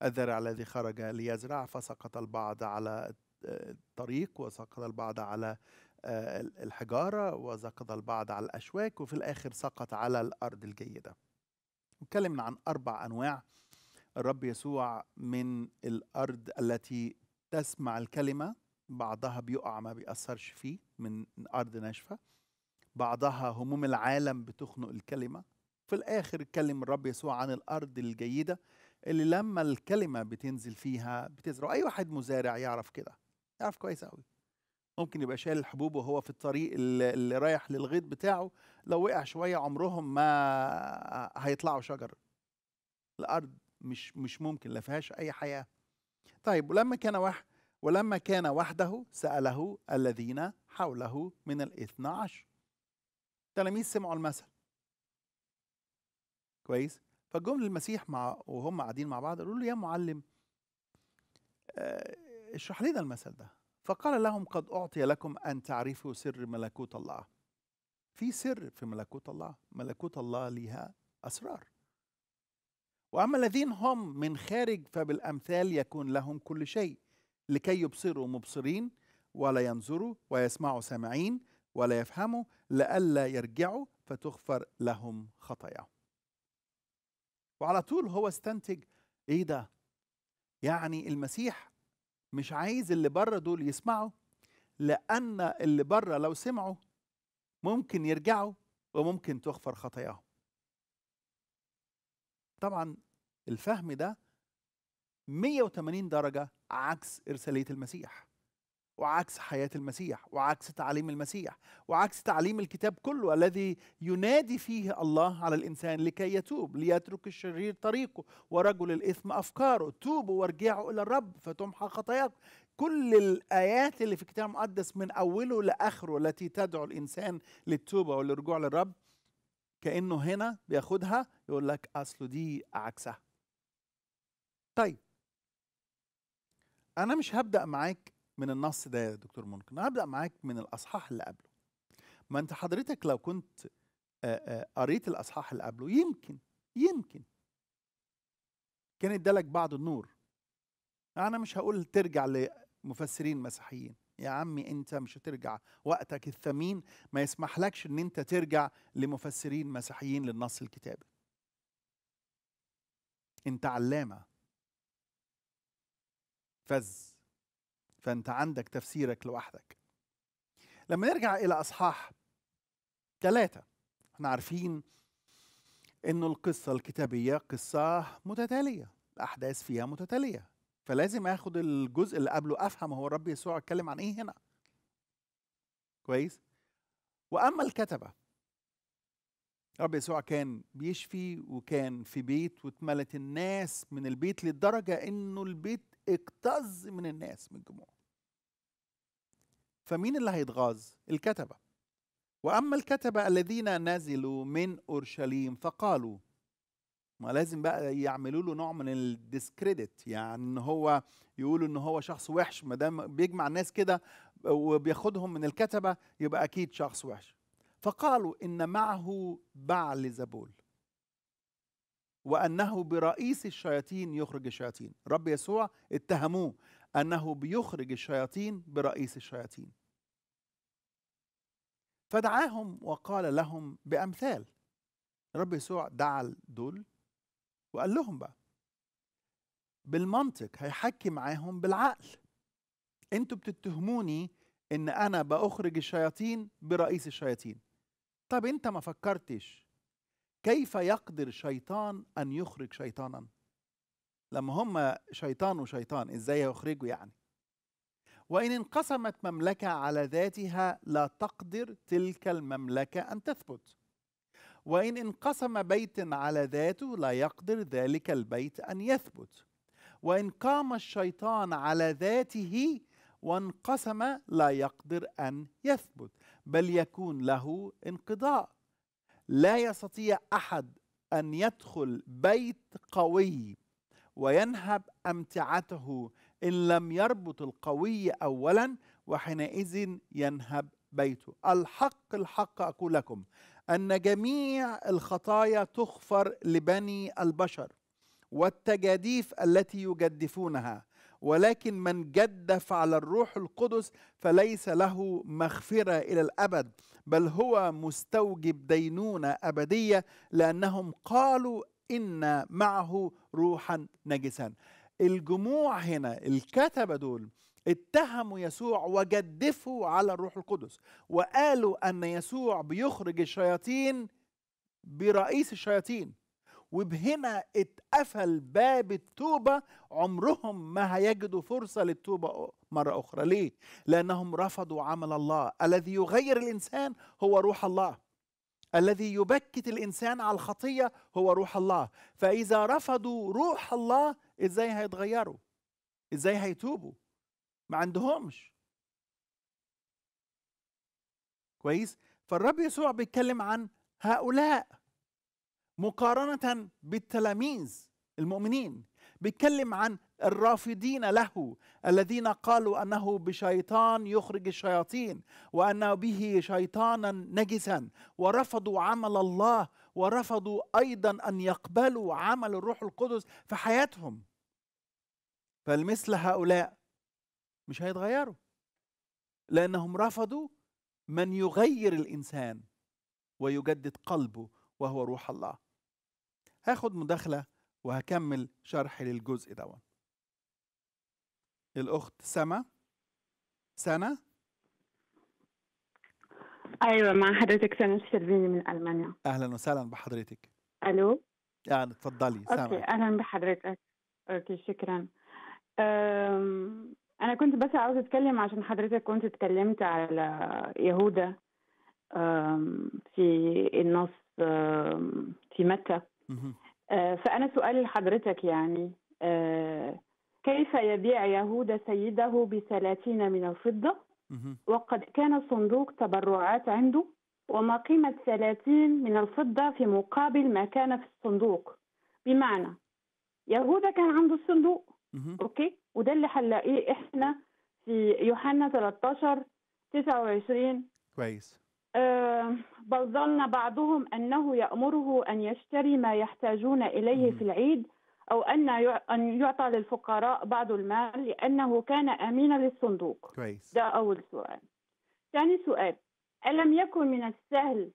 الزارع الذي خرج ليزرع فسقط البعض على الطريق وسقط البعض على آه، الحجارة وسقط البعض على الأشواك وفي الآخر سقط على الأرض الجيدة اتكلمنا عن أربع أنواع الرب يسوع من الأرض التي تسمع الكلمة بعضها بيقع ما بيأثرش فيه من أرض ناشفة بعضها هموم العالم بتخنق الكلمة في الآخر اتكلم الرب يسوع عن الأرض الجيدة اللي لما الكلمة بتنزل فيها بتزرع أي واحد مزارع يعرف كده يعرف كويس قوي ممكن يبقى شايل الحبوب وهو في الطريق اللي رايح للغيط بتاعه لو وقع شويه عمرهم ما هيطلعوا شجر الارض مش مش ممكن لا فيهاش اي حياه طيب ولما كان وح ولما كان وحده ساله الذين حوله من الاثنى عشر التلاميذ سمعوا المثل كويس فجم للمسيح مع وهم قاعدين مع بعض قالوا له يا معلم آه اشرح لنا المثل ده فقال لهم قد أعطي لكم أن تعرفوا سر ملكوت الله في سر في ملكوت الله ملكوت الله لها أسرار وأما الذين هم من خارج فبالأمثال يكون لهم كل شيء لكي يبصروا مبصرين ولا ينظروا ويسمعوا سامعين ولا يفهموا لئلا يرجعوا فتغفر لهم خطاياهم وعلى طول هو استنتج ايه ده يعني المسيح مش عايز اللي بره دول يسمعوا لأن اللي بره لو سمعوا ممكن يرجعوا وممكن تغفر خطاياهم طبعا الفهم ده 180 درجة عكس إرسالية المسيح وعكس حياة المسيح وعكس تعليم المسيح وعكس تعليم الكتاب كله الذي ينادي فيه الله على الإنسان لكي يتوب ليترك الشرير طريقه ورجل الإثم أفكاره توبوا وارجعوا إلى الرب فتمحى خطاياكم كل الآيات اللي في الكتاب المقدس من أوله لآخره التي تدعو الإنسان للتوبة والرجوع للرب كأنه هنا بياخدها يقول لك أصل دي عكسها طيب أنا مش هبدأ معاك من النص ده يا دكتور ممكن هبدا معاك من الاصحاح اللي قبله ما انت حضرتك لو كنت قريت الاصحاح اللي قبله يمكن يمكن كان ادالك بعض النور انا مش هقول ترجع لمفسرين مسيحيين يا عمي انت مش هترجع وقتك الثمين ما يسمحلكش ان انت ترجع لمفسرين مسيحيين للنص الكتابي انت علامه فز فأنت عندك تفسيرك لوحدك لما نرجع إلى أصحاح ثلاثة احنا عارفين انه القصة الكتابية قصة متتالية الأحداث فيها متتالية فلازم اخد الجزء اللي قبله افهم هو الرب يسوع اتكلم عن ايه هنا كويس واما الكتبه الرب يسوع كان بيشفي وكان في بيت واتملت الناس من البيت لدرجه انه البيت اكتظ من الناس من الجموع فمين اللي هيتغاظ الكتبة وأما الكتبة الذين نزلوا من أورشليم فقالوا ما لازم بقى يعملوا له نوع من الديسكريدت يعني ان هو يقولوا ان هو شخص وحش ما دام بيجمع الناس كده وبياخدهم من الكتبه يبقى اكيد شخص وحش فقالوا ان معه بعل زبول وانه برئيس الشياطين يخرج الشياطين رب يسوع اتهموه أنه بيخرج الشياطين برئيس الشياطين فدعاهم وقال لهم بأمثال رب يسوع دعا دول وقال لهم بقى بالمنطق هيحكي معاهم بالعقل انتوا بتتهموني ان انا باخرج الشياطين برئيس الشياطين طب انت ما فكرتش كيف يقدر شيطان ان يخرج شيطانا لما هم شيطان وشيطان ازاي يخرجوا يعني وان انقسمت مملكه على ذاتها لا تقدر تلك المملكه ان تثبت وان انقسم بيت على ذاته لا يقدر ذلك البيت ان يثبت وان قام الشيطان على ذاته وانقسم لا يقدر ان يثبت بل يكون له انقضاء لا يستطيع احد ان يدخل بيت قوي وينهب امتعته ان لم يربط القوي اولا وحينئذ ينهب بيته الحق الحق اقول لكم ان جميع الخطايا تغفر لبني البشر والتجاديف التي يجدفونها ولكن من جدف على الروح القدس فليس له مغفره الى الابد بل هو مستوجب دينونه ابديه لانهم قالوا إن معه روحا نجسا الجموع هنا الكتبة دول اتهموا يسوع وجدفوا على الروح القدس وقالوا أن يسوع بيخرج الشياطين برئيس الشياطين وبهنا اتقفل باب التوبة عمرهم ما هيجدوا فرصة للتوبة مرة أخرى ليه؟ لأنهم رفضوا عمل الله الذي يغير الإنسان هو روح الله الذي يبكت الانسان على الخطيه هو روح الله فاذا رفضوا روح الله ازاي هيتغيروا ازاي هيتوبوا ما عندهمش كويس فالرب يسوع بيتكلم عن هؤلاء مقارنه بالتلاميذ المؤمنين بيتكلم عن الرافضين له الذين قالوا انه بشيطان يخرج الشياطين وان به شيطانا نجسا ورفضوا عمل الله ورفضوا ايضا ان يقبلوا عمل الروح القدس في حياتهم فالمثل هؤلاء مش هيتغيروا لانهم رفضوا من يغير الانسان ويجدد قلبه وهو روح الله هاخد مداخله وهكمل شرحي للجزء ده الأخت سما سنة أيوة مع حضرتك سنة الشربيني من ألمانيا أهلا وسهلا بحضرتك ألو يعني تفضلي سامع أوكي أهلا بحضرتك أوكي شكرا أم... أنا كنت بس عاوزة أتكلم عشان حضرتك كنت اتكلمت على يهودا في النص في متى آه، فأنا سؤالي لحضرتك يعني آه، كيف يبيع يهود سيده بثلاثين من الفضة وقد كان صندوق تبرعات عنده وما قيمة ثلاثين من الفضة في مقابل ما كان في الصندوق بمعنى يهوذا كان عنده الصندوق أوكي وده اللي هنلاقيه إحنا في يوحنا 13 29 كويس آه، بل ظن بعضهم أنه يأمره أن يشتري ما يحتاجون إليه في العيد أو أن أن يعطى للفقراء بعض المال لأنه كان أمينا للصندوق كويس. ده أول سؤال ثاني سؤال ألم يكن من السهل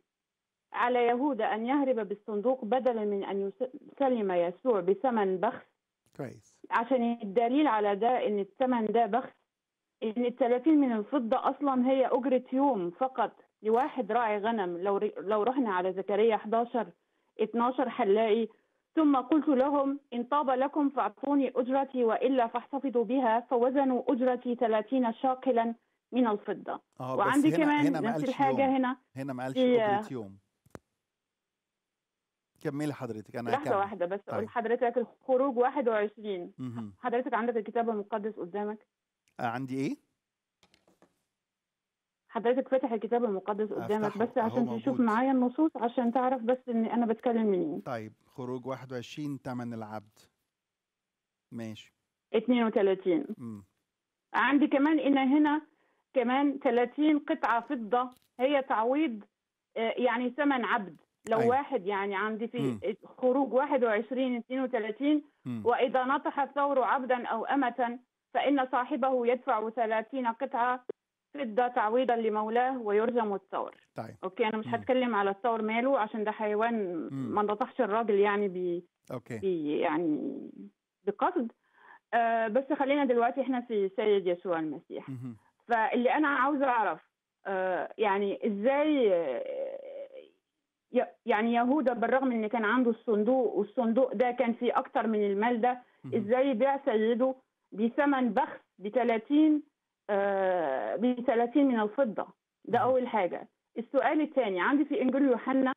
على يهود أن يهرب بالصندوق بدلا من أن يسلم يسوع بثمن بخس كويس عشان الدليل على ده أن الثمن ده بخس أن 30 من الفضة أصلا هي أجرة يوم فقط لواحد راعي غنم لو لو رحنا على زكريا 11 12 هنلاقي ثم قلت لهم إن طاب لكم فأعطوني أجرتي وإلا فاحتفظوا بها فوزنوا أجرتي 30 شاقلا من الفضة آه وعندي هنا كمان هنا نفس الحاجة يوم. هنا هنا ما قالش أجرة يوم كملي حضرتك أنا لحظة واحدة بس أقول طيب. حضرتك الخروج 21 م -م. حضرتك عندك الكتاب المقدس قدامك آه، عندي إيه؟ حضرتك فاتح الكتاب المقدس قدامك بس عشان تشوف معايا النصوص عشان تعرف بس ان انا بتكلم منين طيب خروج 21 ثمن العبد ماشي 32 مم. عندي كمان ان هنا كمان 30 قطعه فضه هي تعويض آه، يعني ثمن عبد لو أيوة. واحد يعني عندي في مم. خروج 21 32 مم. واذا نطح الثور عبدا او امه فان صاحبه يدفع 30 قطعه فضة تعويضا لمولاه ويرجم الثور طيب اوكي انا مش هتكلم على الثور ماله عشان ده حيوان ما نطحش الراجل يعني بي اوكي بي يعني بقصد آه بس خلينا دلوقتي احنا في سيد يسوع المسيح مم. فاللي انا عاوزه اعرف آه يعني ازاي آه، يعني يهودا بالرغم ان كان عنده الصندوق والصندوق ده كان فيه اكتر من المال ده ازاي بيع سيده بثمن بخس ب 30 آه، ب 30 من الفضه ده اول حاجه السؤال الثاني عندي في انجيل يوحنا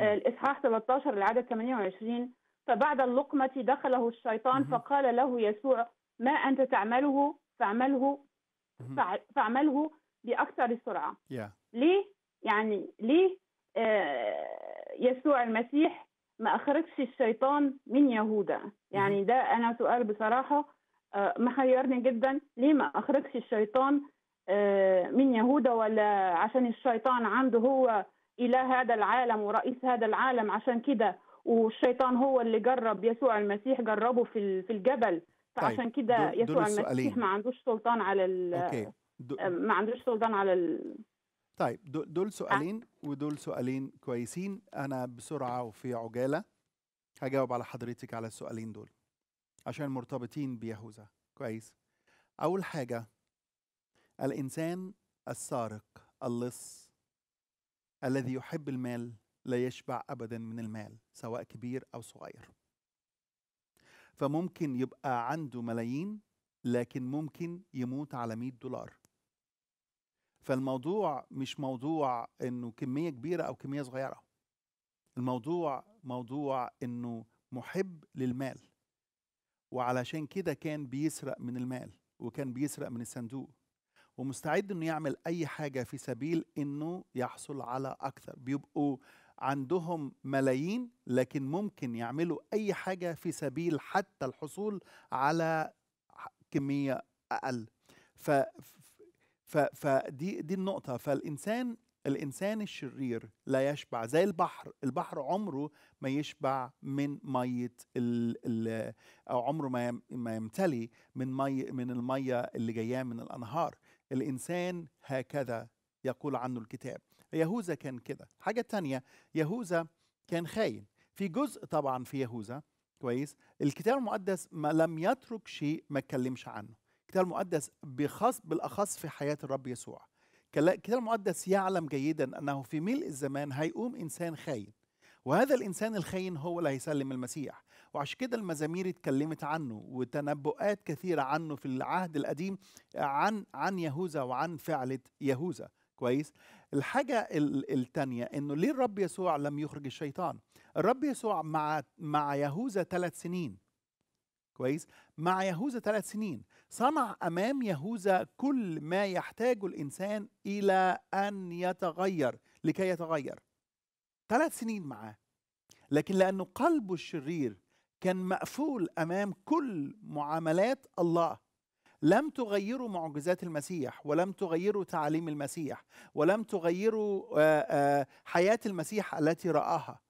آه، الاصحاح 13 العدد 28 فبعد اللقمه دخله الشيطان فقال له يسوع ما انت تعمله فاعمله فاعمله باكثر السرعه ليه يعني ليه آه، يسوع المسيح ما اخرجش الشيطان من يهوذا يعني ده انا سؤال بصراحه آه، محيرني جدا ليه ما اخرجش الشيطان آه، من يهوذا ولا عشان الشيطان عنده هو اله هذا العالم ورئيس هذا العالم عشان كده والشيطان هو اللي جرب يسوع المسيح جربه في في الجبل طيب، فعشان كده يسوع المسيح ما عندوش سلطان على ال أوكي. آه، ما عندوش سلطان على ال طيب دول سؤالين ودول سؤالين كويسين انا بسرعه وفي عجاله هجاوب على حضرتك على السؤالين دول عشان مرتبطين بيهوذا كويس أول حاجة الإنسان السارق اللص الذي يحب المال لا يشبع أبدا من المال سواء كبير أو صغير فممكن يبقى عنده ملايين لكن ممكن يموت على 100 دولار فالموضوع مش موضوع انه كميه كبيره او كميه صغيره الموضوع موضوع انه محب للمال وعلشان كده كان بيسرق من المال وكان بيسرق من الصندوق ومستعد انه يعمل اي حاجه في سبيل انه يحصل على اكثر بيبقوا عندهم ملايين لكن ممكن يعملوا اي حاجه في سبيل حتى الحصول على كميه اقل ف ف فدي دي النقطه فالانسان الإنسان الشرير لا يشبع زي البحر البحر عمره ما يشبع من مية ال الـ أو عمره ما يمتلي من مي من المية اللي جاية من الأنهار الإنسان هكذا يقول عنه الكتاب يهوذا كان كده حاجة تانية يهوذا كان خاين في جزء طبعا في يهوذا كويس الكتاب المقدس ما لم يترك شيء ما اتكلمش عنه الكتاب المقدس بخاص بالاخص في حياه الرب يسوع الكتاب المقدس يعلم جيدا أنه في ملء الزمان هيقوم إنسان خاين وهذا الإنسان الخاين هو اللي هيسلم المسيح وعشان كده المزامير اتكلمت عنه وتنبؤات كثيرة عنه في العهد القديم عن عن يهوذا وعن فعلة يهوذا كويس الحاجة الثانية انه ليه الرب يسوع لم يخرج الشيطان الرب يسوع مع مع يهوذا ثلاث سنين كويس مع يهوذا ثلاث سنين صنع امام يهوذا كل ما يحتاجه الانسان الى ان يتغير لكي يتغير ثلاث سنين معاه لكن لانه قلبه الشرير كان مقفول امام كل معاملات الله لم تغيروا معجزات المسيح ولم تغيروا تعاليم المسيح ولم تغيروا آه، آه، حياه المسيح التي راها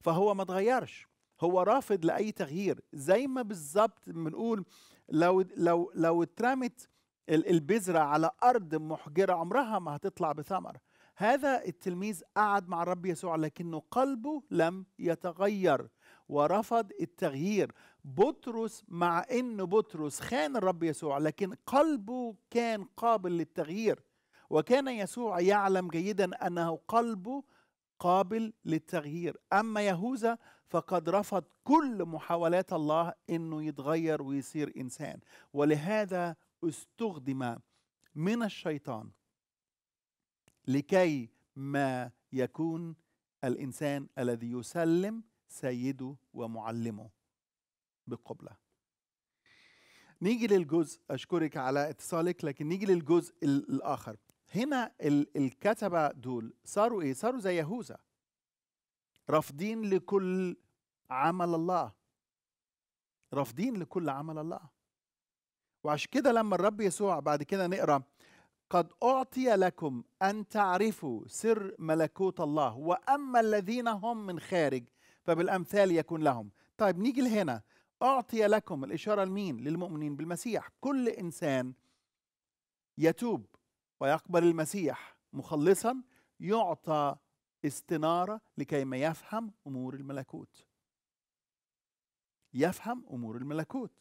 فهو ما اتغيرش هو رافض لاي تغيير زي ما بالظبط بنقول لو لو لو اترمت البذره على ارض محجره عمرها ما هتطلع بثمر هذا التلميذ قعد مع الرب يسوع لكنه قلبه لم يتغير ورفض التغيير بطرس مع ان بطرس خان الرب يسوع لكن قلبه كان قابل للتغيير وكان يسوع يعلم جيدا انه قلبه قابل للتغيير اما يهوذا فقد رفض كل محاولات الله انه يتغير ويصير انسان ولهذا استخدم من الشيطان لكي ما يكون الانسان الذي يسلم سيده ومعلمه بالقبله نيجي للجزء اشكرك على اتصالك لكن نيجي للجزء الاخر هنا الكتبه دول صاروا ايه صاروا زي يهوذا رافضين لكل عمل الله رافضين لكل عمل الله وعشان كده لما الرب يسوع بعد كده نقرا قد أعطي لكم أن تعرفوا سر ملكوت الله وأما الذين هم من خارج فبالأمثال يكون لهم طيب نيجي لهنا أعطي لكم الإشارة لمين للمؤمنين بالمسيح كل إنسان يتوب ويقبل المسيح مخلصا يعطى استنارة لكيما يفهم أمور الملكوت يفهم أمور الملكوت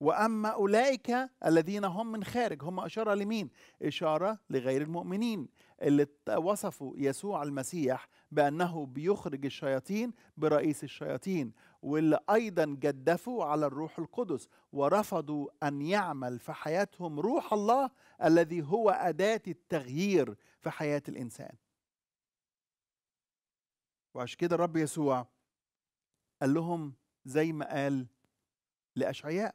وأما أولئك الذين هم من خارج هم أشارة لمين؟ إشارة لغير المؤمنين اللي وصفوا يسوع المسيح بأنه بيخرج الشياطين برئيس الشياطين واللي أيضا جدفوا على الروح القدس ورفضوا أن يعمل في حياتهم روح الله الذي هو أداة التغيير في حياة الإنسان وعشان كده الرب يسوع قال لهم زي ما قال لأشعياء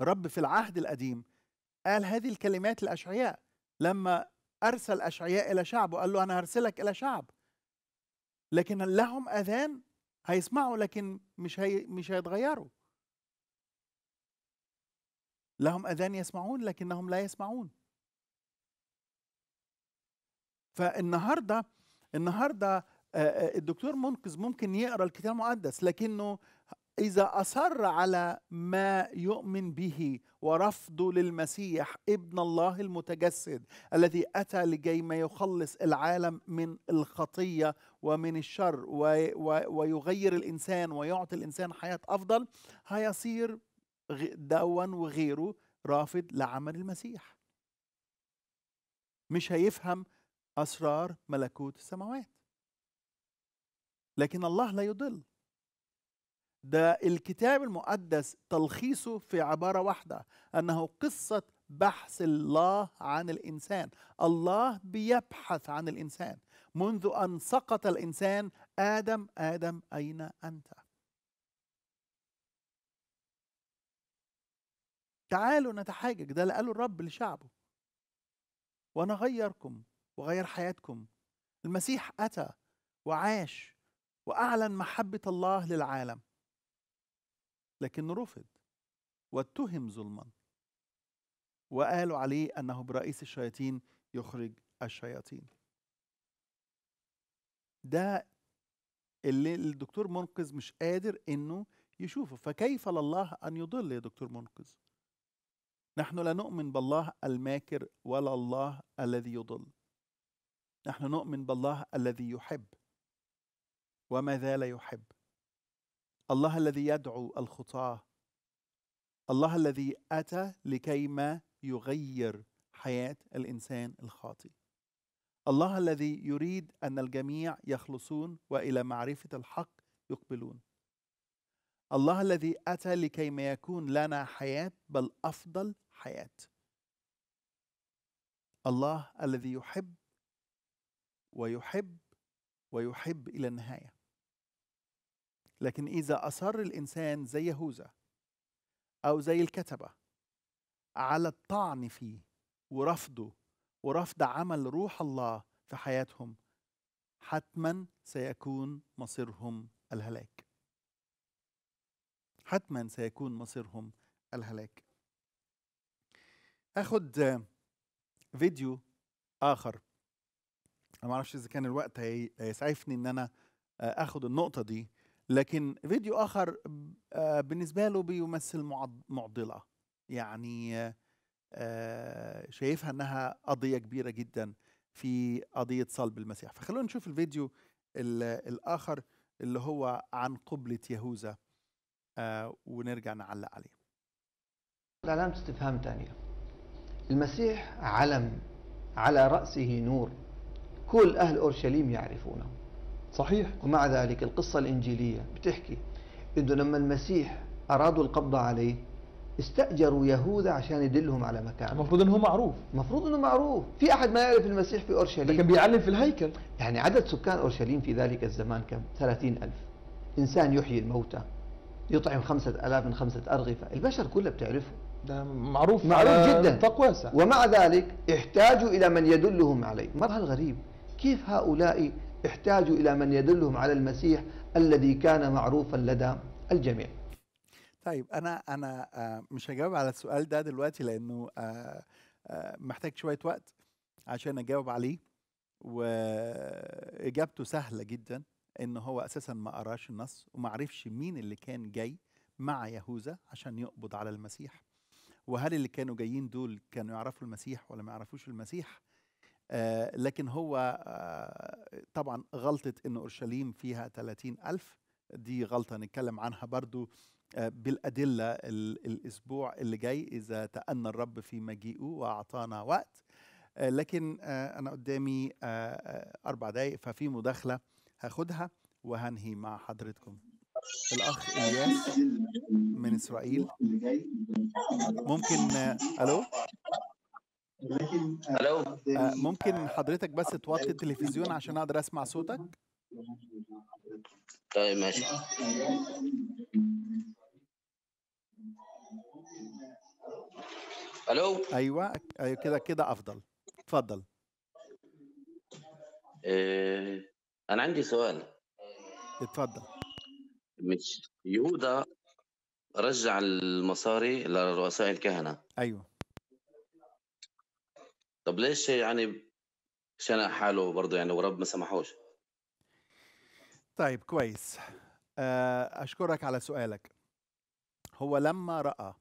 الرب في العهد القديم قال هذه الكلمات لأشعياء لما أرسل أشعياء إلى شعبه قال له أنا هرسلك إلى شعب لكن لهم أذان هيسمعوا لكن مش هي مش هيتغيروا لهم أذان يسمعون لكنهم لا يسمعون فالنهارده النهارده آه، آه، الدكتور منقذ ممكن يقرا الكتاب المقدس لكنه إذا أصر على ما يؤمن به ورفضه للمسيح ابن الله المتجسد الذي أتى لكي ما يخلص العالم من الخطية ومن الشر ويغير الإنسان ويعطي الإنسان حياة أفضل هيصير دوا وغيره رافض لعمل المسيح مش هيفهم أسرار ملكوت السماوات لكن الله لا يضل ده الكتاب المقدس تلخيصه في عبارة واحدة أنه قصة بحث الله عن الإنسان الله بيبحث عن الإنسان منذ أن سقط الإنسان آدم آدم أين أنت تعالوا نتحاجج ده اللي قاله الرب لشعبه وأنا غيركم وغير حياتكم المسيح أتى وعاش وأعلن محبة الله للعالم لكنه رفض واتهم ظلما وقالوا عليه أنه برئيس الشياطين يخرج الشياطين ده اللي الدكتور منقذ مش قادر انه يشوفه فكيف لله ان يضل يا دكتور منقذ نحن لا نؤمن بالله الماكر ولا الله الذي يضل نحن نؤمن بالله الذي يحب وما زال يحب الله الذي يدعو الخطاه الله الذي اتى لكيما يغير حياه الانسان الخاطئ الله الذي يريد ان الجميع يخلصون والى معرفه الحق يقبلون الله الذي اتى لكيما يكون لنا حياه بل افضل حياه الله الذي يحب ويحب ويحب الى النهايه لكن إذا أصر الإنسان زي يهوذا أو زي الكتبة على الطعن فيه ورفضه ورفض عمل روح الله في حياتهم حتما سيكون مصيرهم الهلاك حتما سيكون مصيرهم الهلاك اخد فيديو اخر انا ما اعرفش اذا كان الوقت هيسعفني ان انا اخد النقطه دي لكن فيديو اخر آه، بالنسبه له بيمثل معضله يعني آه، شايفها انها قضيه كبيره جدا في قضيه صلب المسيح فخلونا نشوف الفيديو الاخر اللي هو عن قبله يهوذا آه، ونرجع نعلق عليه علامة استفهام تانية المسيح علم على رأسه نور كل أهل أورشليم يعرفونه صحيح ومع ذلك القصة الإنجيلية بتحكي أنه لما المسيح أرادوا القبض عليه استأجروا يهوذا عشان يدلهم على مكان المفروض انه معروف المفروض انه معروف في احد ما يعرف المسيح في اورشليم لكن بيعلم في الهيكل يعني عدد سكان اورشليم في ذلك الزمان كم 30000 انسان يحيي الموتى يطعم 5000 من خمسة ارغفه البشر كلها بتعرفه ده معروف معروف جدا ومع ذلك احتاجوا الى من يدلهم عليه مرة الغريب كيف هؤلاء احتاجوا إلى من يدلهم على المسيح الذي كان معروفا لدى الجميع طيب أنا أنا آه، مش هجاوب على السؤال ده دلوقتي لأنه آه، آه، محتاج شوية وقت عشان أجاوب عليه وإجابته سهلة جدا إن هو أساسا ما قراش النص وما عرفش مين اللي كان جاي مع يهوذا عشان يقبض على المسيح وهل اللي كانوا جايين دول كانوا يعرفوا المسيح ولا ما يعرفوش المسيح آه، لكن هو آه، طبعا غلطة أن أورشليم فيها 30 ألف دي غلطة نتكلم عنها برضو آه، بالأدلة الأسبوع اللي جاي إذا تأنى الرب في مجيئه وأعطانا وقت لكن أنا قدامي أربع دقايق ففي مداخلة هاخدها وهنهي مع حضرتكم الأخ إلياس من إسرائيل ممكن ألو لكن آه، آه، ممكن آه، حضرتك بس توطي التلفزيون عشان اقدر اسمع صوتك طيب ماشي الو ايوه ايوه كده كده افضل اتفضل إيه انا عندي سؤال اتفضل مش يهوذا رجع المصاري لرؤساء الكهنه ايوه طب ليش يعني شنق حاله برضه يعني ورب ما سمحوش طيب كويس آه، أشكرك على سؤالك هو لما رأى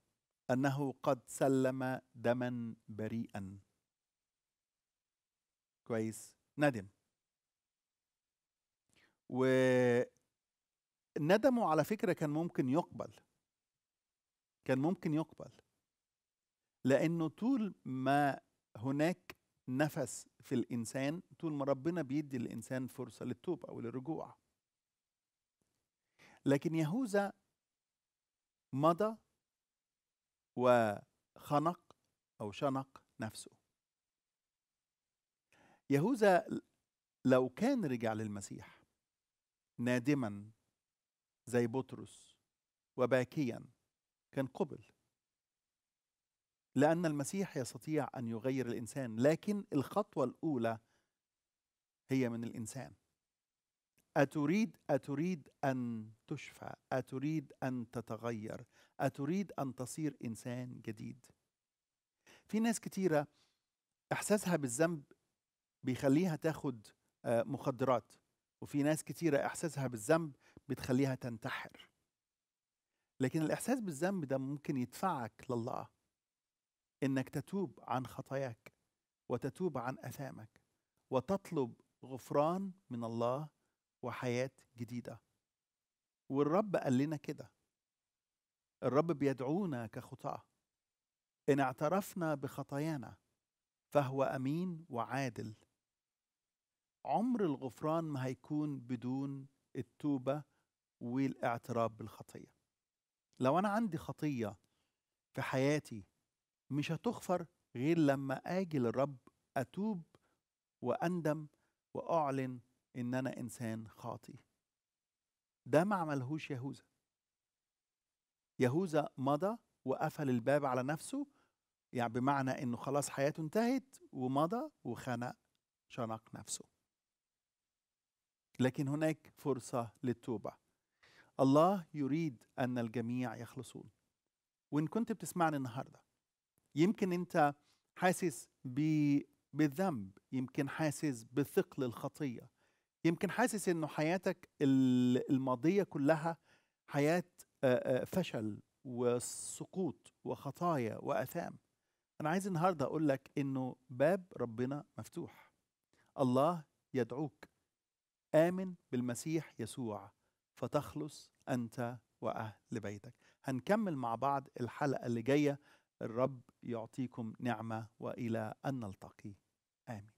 أنه قد سلم دما بريئا كويس ندم وندمه على فكرة كان ممكن يقبل كان ممكن يقبل لأنه طول ما هناك نفس في الانسان طول ما ربنا بيدي الانسان فرصه للتوبه او للرجوع لكن يهوذا مضى وخنق او شنق نفسه يهوذا لو كان رجع للمسيح نادما زي بطرس وباكيا كان قبل لأن المسيح يستطيع أن يغير الإنسان لكن الخطوة الأولى هي من الإنسان أتريد أتريد أن تشفى أتريد أن تتغير أتريد أن تصير إنسان جديد في ناس كتيرة إحساسها بالذنب بيخليها تاخد آه، مخدرات وفي ناس كتيرة إحساسها بالذنب بتخليها تنتحر لكن الإحساس بالذنب ده ممكن يدفعك لله انك تتوب عن خطاياك وتتوب عن اثامك وتطلب غفران من الله وحياه جديده والرب قال لنا كده الرب بيدعونا كخطاه ان اعترفنا بخطايانا فهو امين وعادل عمر الغفران ما هيكون بدون التوبه والاعتراف بالخطيه لو انا عندي خطيه في حياتي مش هتغفر غير لما اجي للرب اتوب واندم واعلن ان انا انسان خاطي ده ما عملهوش يهوذا يهوذا مضى وقفل الباب على نفسه يعني بمعنى انه خلاص حياته انتهت ومضى وخنق شنق نفسه لكن هناك فرصة للتوبة الله يريد أن الجميع يخلصون وإن كنت بتسمعني النهاردة يمكن انت حاسس بالذنب يمكن حاسس بثقل الخطيه يمكن حاسس انه حياتك الماضيه كلها حياه فشل وسقوط وخطايا واثام انا عايز النهارده اقول لك انه باب ربنا مفتوح الله يدعوك امن بالمسيح يسوع فتخلص انت واهل بيتك هنكمل مع بعض الحلقه اللي جايه الرب يعطيكم نعمه والى ان نلتقي امين